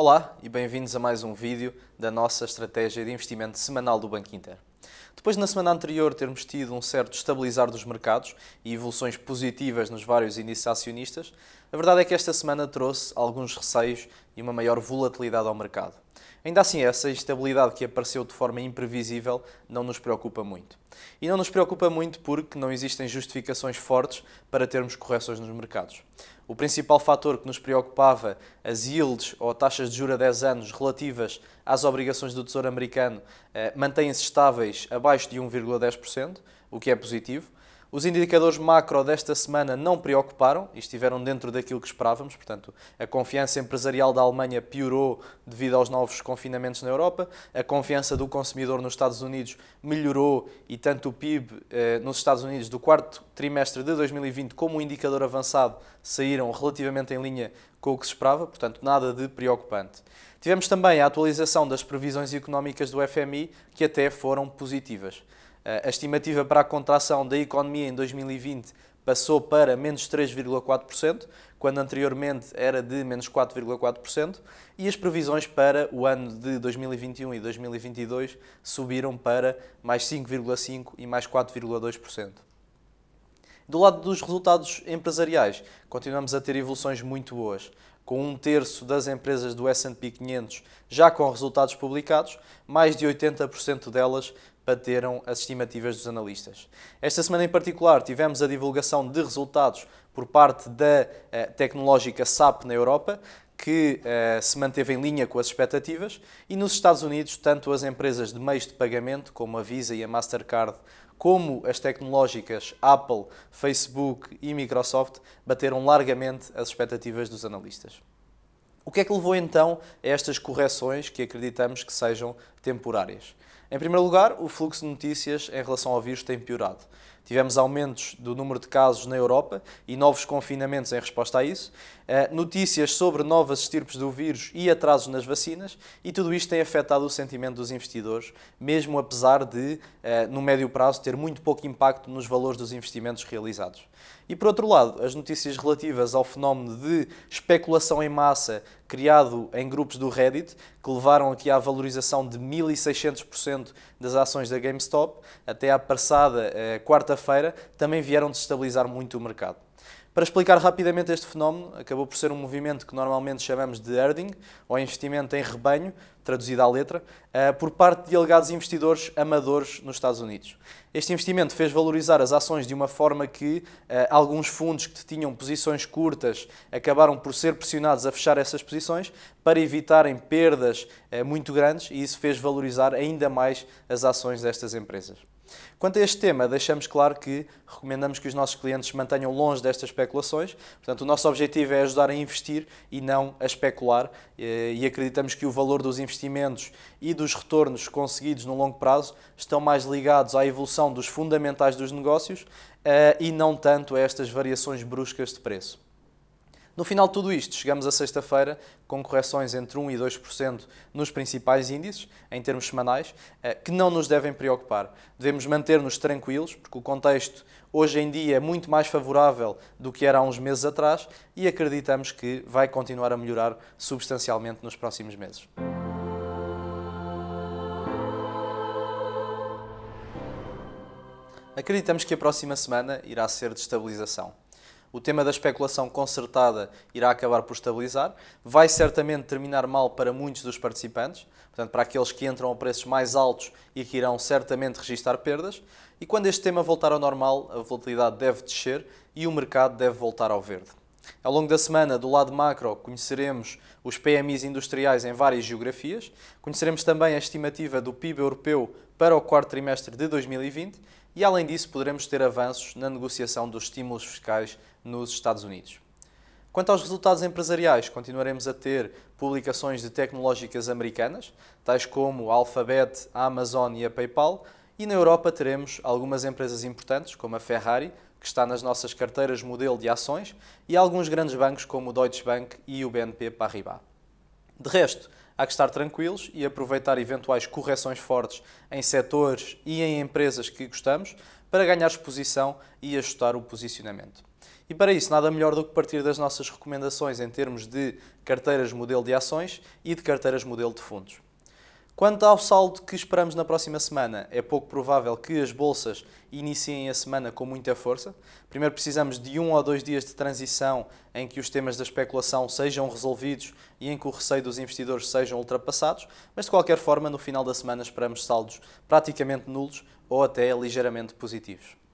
Olá e bem-vindos a mais um vídeo da nossa estratégia de investimento semanal do Banco Inter. Depois na semana anterior termos tido um certo estabilizar dos mercados e evoluções positivas nos vários índices acionistas, a verdade é que esta semana trouxe alguns receios e uma maior volatilidade ao mercado. Ainda assim, essa instabilidade que apareceu de forma imprevisível não nos preocupa muito. E não nos preocupa muito porque não existem justificações fortes para termos correções nos mercados. O principal fator que nos preocupava, as yields ou taxas de juros a 10 anos relativas às obrigações do Tesouro Americano, eh, mantêm-se estáveis abaixo de 1,10%, o que é positivo. Os indicadores macro desta semana não preocuparam e estiveram dentro daquilo que esperávamos, portanto, a confiança empresarial da Alemanha piorou devido aos novos confinamentos na Europa, a confiança do consumidor nos Estados Unidos melhorou e tanto o PIB eh, nos Estados Unidos do quarto trimestre de 2020 como o indicador avançado saíram relativamente em linha com o que se esperava, portanto, nada de preocupante. Tivemos também a atualização das previsões económicas do FMI, que até foram positivas. Eh, a estimativa para a contração da economia em 2020 passou para menos 3,4%, quando anteriormente era de menos 4,4%, e as previsões para o ano de 2021 e 2022 subiram para mais 5,5% e mais 4,2%. Do lado dos resultados empresariais, continuamos a ter evoluções muito boas, com um terço das empresas do SP 500 já com resultados publicados, mais de 80% delas bateram as estimativas dos analistas. Esta semana em particular tivemos a divulgação de resultados por parte da eh, tecnológica SAP na Europa, que eh, se manteve em linha com as expectativas, e nos Estados Unidos, tanto as empresas de meios de pagamento, como a Visa e a Mastercard, como as tecnológicas Apple, Facebook e Microsoft, bateram largamente as expectativas dos analistas. O que é que levou então a estas correções que acreditamos que sejam temporárias. Em primeiro lugar, o fluxo de notícias em relação ao vírus tem piorado. Tivemos aumentos do número de casos na Europa e novos confinamentos em resposta a isso, eh, notícias sobre novas estirpes do vírus e atrasos nas vacinas, e tudo isto tem afetado o sentimento dos investidores, mesmo apesar de, eh, no médio prazo, ter muito pouco impacto nos valores dos investimentos realizados. E por outro lado, as notícias relativas ao fenómeno de especulação em massa criado em grupos do Reddit, que levaram aqui à valorização de mil 1.600% das ações da GameStop até à passada eh, quarta-feira também vieram destabilizar muito o mercado. Para explicar rapidamente este fenómeno, acabou por ser um movimento que normalmente chamamos de herding, ou investimento em rebanho, traduzido à letra, eh, por parte de alegados investidores amadores nos Estados Unidos. Este investimento fez valorizar as ações de uma forma que eh, alguns fundos que tinham posições curtas acabaram por ser pressionados a fechar essas posições para evitarem perdas eh, muito grandes e isso fez valorizar ainda mais as ações destas empresas. Quanto a este tema, deixamos claro que recomendamos que os nossos clientes se mantenham longe destas especulações. Portanto, o nosso objetivo é ajudar a investir e não a especular, eh, e acreditamos que o valor dos investimentos e dos retornos conseguidos no longo prazo estão mais ligados à evolução dos fundamentais dos negócios eh, e não tanto a estas variações bruscas de preço. No final de tudo isto, chegamos à sexta-feira com correções entre 1% e 2% nos principais índices, em termos semanais, eh, que não nos devem preocupar. Devemos manter-nos tranquilos, porque o contexto hoje em dia é muito mais favorável do que era há uns meses atrás e acreditamos que vai continuar a melhorar substancialmente nos próximos meses. Acreditamos que a próxima semana irá ser de estabilização. O tema da especulação concertada irá acabar por estabilizar, vai certamente terminar mal para muitos dos participantes, portanto, para aqueles que entram a preços mais altos e que irão certamente registrar perdas. E quando este tema voltar ao normal, a volatilidade deve descer e o mercado deve voltar ao verde. Ao longo da semana, do lado macro, conheceremos os PMIs industriais em várias geografias, conheceremos também a estimativa do PIB europeu para o quarto trimestre de 2020 e, além disso, poderemos ter avanços na negociação dos estímulos fiscais nos Estados Unidos. Quanto aos resultados empresariais, continuaremos a ter publicações de tecnológicas americanas, tais como a Alphabet, a Amazon e a PayPal, e na Europa teremos algumas empresas importantes, como a Ferrari, que está nas nossas carteiras modelo de ações, e alguns grandes bancos como o Deutsche Bank e o BNP Paribas. De resto, há que estar tranquilos e aproveitar eventuais correções fortes em setores e em empresas que gostamos para ganhar exposição e ajustar o posicionamento. E para isso, nada melhor do que partir das nossas recomendações em termos de carteiras modelo de ações e de carteiras modelo de fundos. Quanto ao saldo que esperamos na próxima semana, é pouco provável que as bolsas iniciem a semana com muita força. Primeiro precisamos de um ou dois dias de transição em que os temas da especulação sejam resolvidos e em que o receio dos investidores sejam ultrapassados, mas de qualquer forma, no final da semana esperamos saldos praticamente nulos ou até ligeiramente positivos.